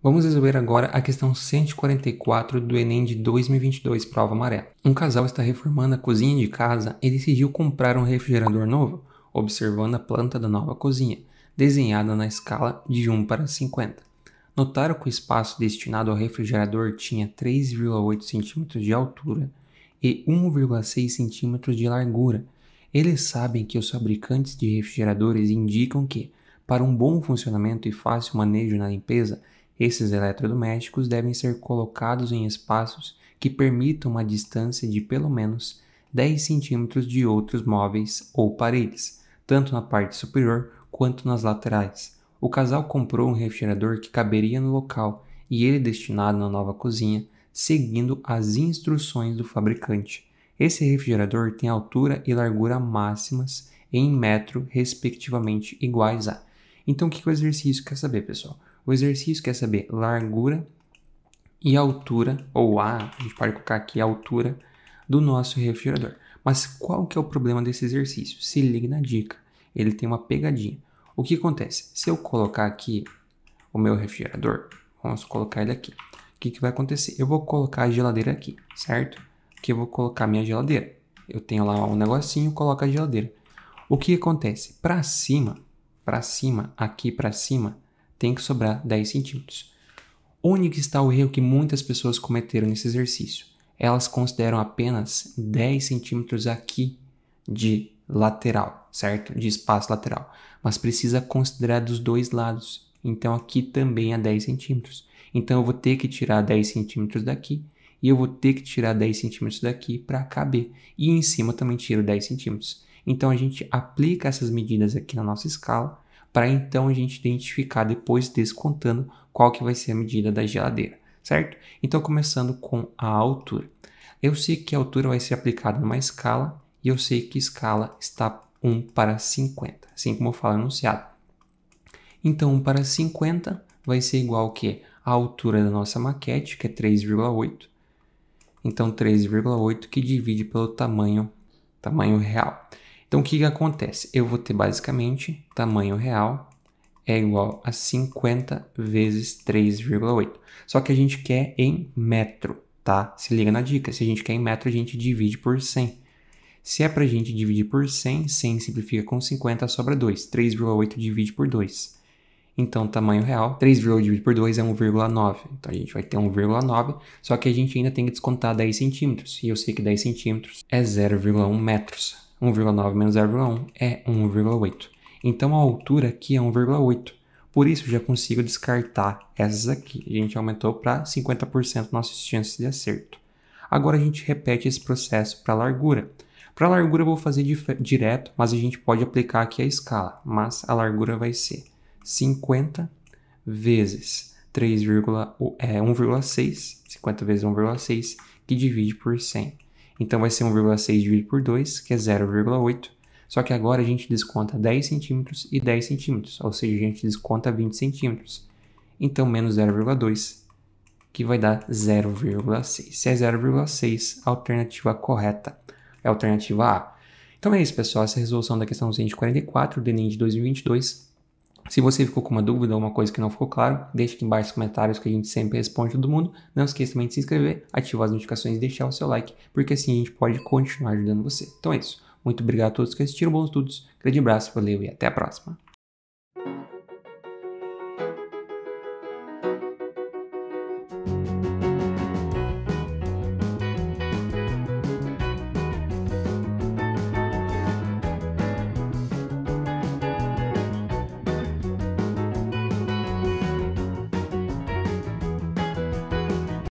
Vamos resolver agora a questão 144 do Enem de 2022, prova amarela. Um casal está reformando a cozinha de casa e decidiu comprar um refrigerador novo, observando a planta da nova cozinha, desenhada na escala de 1 para 50. Notaram que o espaço destinado ao refrigerador tinha 3,8 cm de altura e 1,6 cm de largura. Eles sabem que os fabricantes de refrigeradores indicam que, para um bom funcionamento e fácil manejo na limpeza, esses eletrodomésticos devem ser colocados em espaços que permitam uma distância de pelo menos 10 centímetros de outros móveis ou paredes, tanto na parte superior quanto nas laterais. O casal comprou um refrigerador que caberia no local e ele destinado na nova cozinha, seguindo as instruções do fabricante. Esse refrigerador tem altura e largura máximas em metro, respectivamente, iguais a então, o que o exercício quer saber, pessoal? O exercício quer saber largura e altura, ou A, a gente pode colocar aqui a altura do nosso refrigerador. Mas qual que é o problema desse exercício? Se liga na dica, ele tem uma pegadinha. O que acontece? Se eu colocar aqui o meu refrigerador, vamos colocar ele aqui. O que, que vai acontecer? Eu vou colocar a geladeira aqui, certo? Que eu vou colocar minha geladeira. Eu tenho lá um negocinho, coloco a geladeira. O que acontece? Para cima, para cima, aqui para cima, tem que sobrar 10 centímetros. Onde que está o erro que muitas pessoas cometeram nesse exercício? Elas consideram apenas 10 centímetros aqui de lateral, certo? De espaço lateral. Mas precisa considerar dos dois lados. Então aqui também é 10 centímetros. Então eu vou ter que tirar 10 centímetros daqui e eu vou ter que tirar 10 centímetros daqui para caber. E em cima eu também tiro 10 centímetros. Então a gente aplica essas medidas aqui na nossa escala para então a gente identificar depois descontando qual que vai ser a medida da geladeira, certo? Então começando com a altura. Eu sei que a altura vai ser aplicada numa escala e eu sei que escala está 1 para 50, assim como eu falo anunciado. enunciado. Então 1 para 50 vai ser igual que? A altura da nossa maquete, que é 3,8. Então 3,8 que divide pelo tamanho, tamanho real. Então, o que, que acontece? Eu vou ter basicamente tamanho real é igual a 50 vezes 3,8. Só que a gente quer em metro, tá? Se liga na dica. Se a gente quer em metro, a gente divide por 100. Se é para a gente dividir por 100, 100 simplifica com 50, sobra 2. 3,8 divide por 2. Então, tamanho real, 3,8 dividido por 2 é 1,9. Então, a gente vai ter 1,9, só que a gente ainda tem que descontar 10 centímetros. E eu sei que 10 centímetros é 0,1 metros. 1,9 menos 0,1 é 1,8. Então a altura aqui é 1,8. Por isso já consigo descartar essas aqui. A gente aumentou para 50% nossas chances de acerto. Agora a gente repete esse processo para a largura. Para a largura eu vou fazer direto, mas a gente pode aplicar aqui a escala. Mas a largura vai ser 50 vezes 3, é, 1,6, 50 vezes 1,6, que divide por 100. Então vai ser 1,6 dividido por 2, que é 0,8. Só que agora a gente desconta 10 centímetros e 10 centímetros, ou seja, a gente desconta 20 centímetros. Então, menos 0,2, que vai dar 0,6. Se é 0,6, alternativa correta é a alternativa A. Então é isso, pessoal. Essa é resolução da questão 144 do Enem de 2022. Se você ficou com uma dúvida ou uma coisa que não ficou claro, deixe aqui embaixo nos comentários que a gente sempre responde todo mundo. Não esqueça também de se inscrever, ativar as notificações e deixar o seu like, porque assim a gente pode continuar ajudando você. Então é isso. Muito obrigado a todos que assistiram, bons estudos, grande abraço, valeu e até a próxima.